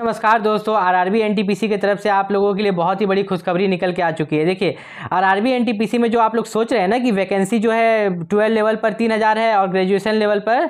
नमस्कार दोस्तों RRB NTPC की तरफ से आप लोगों के लिए बहुत ही बड़ी खुशखबरी निकल के आ चुकी है देखिए आरआरबी एनटीपीसी में जो आप लोग सोच रहे हैं ना कि वैकेंसी जो है ट्वेल्व लेवल पर तीन हज़ार है और ग्रेजुएशन लेवल पर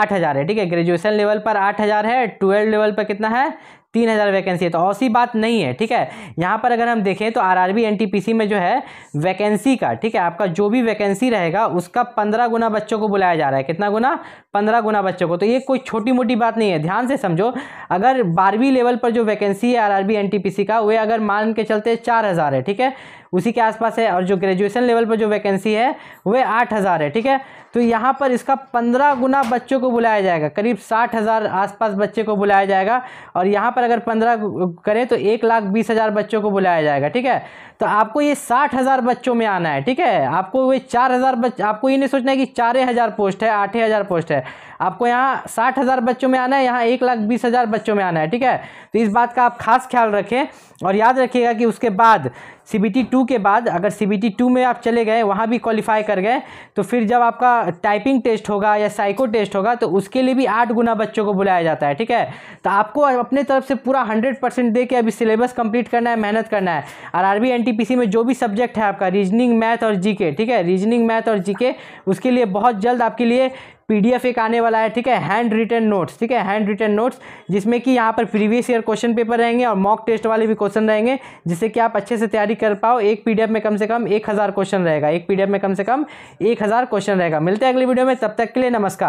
आठ हज़ार है ठीक है ग्रेजुएशन लेवल पर आठ हज़ार है ट्वेल्व लेवल पर कितना है तीन हज़ार वैकेंसी है तो ऐसी बात नहीं है ठीक है यहाँ पर अगर हम देखें तो आर आरआरबी एनटीपीसी में जो है वैकेंसी का ठीक है आपका जो भी वैकेंसी रहेगा उसका पंद्रह गुना बच्चों को बुलाया जा रहा है कितना गुना पंद्रह गुना बच्चों को तो ये कोई छोटी मोटी बात नहीं है ध्यान से समझो अगर बारहवीं लेवल पर जो वैकेंसी है आर पी सी का वे अगर मान के चलते चार हज़ार है ठीक है उसी के आसपास है और जो ग्रेजुएशन लेवल पर जो वैकेंसी है वह आठ हज़ार है ठीक है तो यहाँ पर इसका पंद्रह गुना बच्चों को बुलाया जाएगा करीब साठ हज़ार आसपास बच्चे को बुलाया जाएगा और यहाँ पर अगर पंद्रह करें तो एक लाख बीस हज़ार बच्चों को बुलाया जाएगा ठीक है तो आपको ये साठ हज़ार बच्चों में आना है ठीक है आपको वही चार हज़ार बच आपको ये नहीं सोचना है कि चार हज़ार पोस्ट है आठ हज़ार पोस्ट है आपको यहाँ साठ हज़ार बच्चों में आना है यहाँ एक लाख बीस हज़ार बच्चों में आना है ठीक है तो इस बात का आप खास ख्याल रखें और याद रखिएगा कि उसके बाद सी बी टी टू के बाद अगर सी बी टी टू में आप चले गए वहाँ भी क्वालिफाई कर गए तो फिर जब आपका टाइपिंग टेस्ट होगा या साइको टेस्ट होगा तो उसके लिए भी आठ गुना बच्चों को बुलाया जाता है ठीक है तो आपको अपने तरफ से पूरा हंड्रेड परसेंट दे के अभी सिलेबस कंप्लीट करना है मेहनत करना है और R B N T P में जो भी सब्जेक्ट है आपका रीजनिंग मैथ और जीके ठीक है रीजनिंग मैथ और जीके उसके लिए बहुत जल्द आपके लिए पीडीएफ एक आने वाला है ठीक है हैंड रिटर्न नोट्स ठीक है हैंड रिटर्न नोट्स जिसमें कि यहाँ पर प्रीवियस ईयर क्वेश्चन पेपर रहेंगे और मॉक टेस्ट वाले भी क्वेश्चन रहेंगे जिससे कि आप अच्छे से तैयारी कर पाओ एक पीडीएफ में कम से कम एक हज़ार क्वेश्चन रहेगा एक पीडीएफ में कम से कम एक हज़ार क्वेश्चन रहेगा मिलते हैं अगली वीडियो में तब तक के लिए नमस्कार